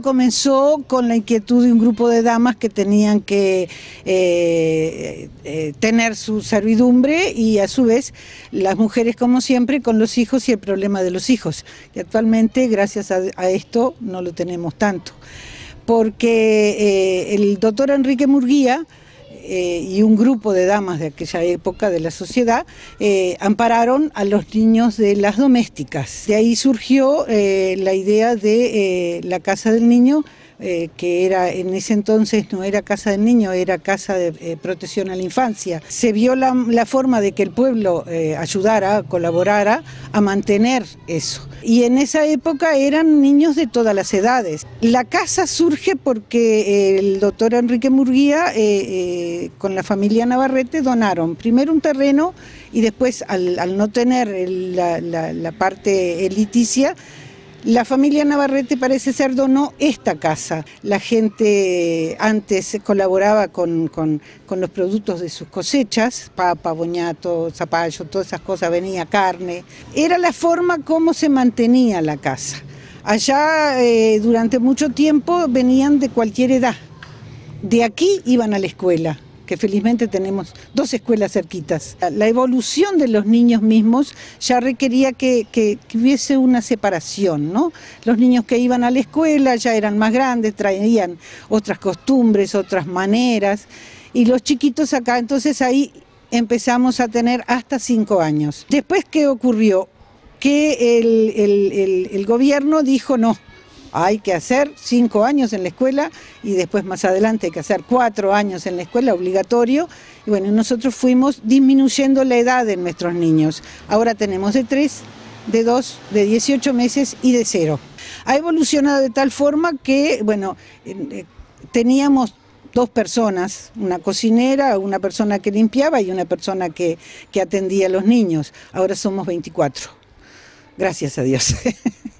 comenzó con la inquietud de un grupo de damas que tenían que eh, eh, tener su servidumbre y a su vez las mujeres como siempre con los hijos y el problema de los hijos. Y actualmente gracias a, esto no lo tenemos tanto. Porque eh, el doctor Enrique Murguía eh, y un grupo de damas de aquella época de la sociedad eh, ampararon a los niños de las domésticas. De ahí surgió eh, la idea de la Casa del Niño eh, que era en ese entonces no era casa del niño, era casa de eh, protección a la infancia. Se vio la, forma de que el pueblo eh, ayudara, colaborara a mantener eso. Y en esa época eran niños de todas las edades. La casa surge porque el doctor Enrique Murguía con la familia Navarrete donaron primero un terreno y después al, no tener la, la parte eliticia, la familia Navarrete parece ser donó esta casa. La gente eh, antes colaboraba con, con, los productos de sus cosechas, papa, boñato, zapallo, todas esas cosas, venía carne. Era la forma como se mantenía la casa. Allá eh, durante mucho tiempo venían de cualquier edad. De aquí iban a la escuela que felizmente tenemos dos escuelas cerquitas. La evolución de los niños mismos ya requería que, que, hubiese una separación, ¿no? Los niños que iban a la escuela ya eran más grandes, traían otras costumbres, otras maneras, y los chiquitos acá, entonces ahí empezamos a tener hasta cinco años. Después, ¿qué ocurrió? Que el, el, el, el gobierno dijo no hay que hacer cinco años en la escuela y después más adelante hay que hacer cuatro años en la escuela obligatorio. Y bueno, nosotros fuimos disminuyendo la edad de nuestros niños. Ahora tenemos de tres, de dos, de 18 meses y de cero. Ha evolucionado de tal forma que, bueno, eh, teníamos dos personas, una cocinera, una persona que limpiaba y una persona que, que atendía a los niños. Ahora somos 24. Gracias a Dios.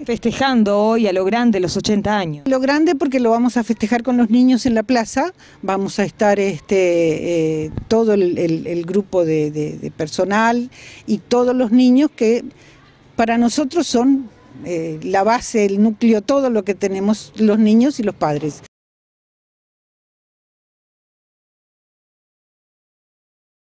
Festejando hoy a lo grande los 80 años. Lo grande porque lo vamos a festejar con los niños en la plaza, vamos a estar este, eh, todo el, grupo de, personal y todos los niños que para nosotros son eh, la base, el núcleo, todo lo que tenemos los niños y los padres.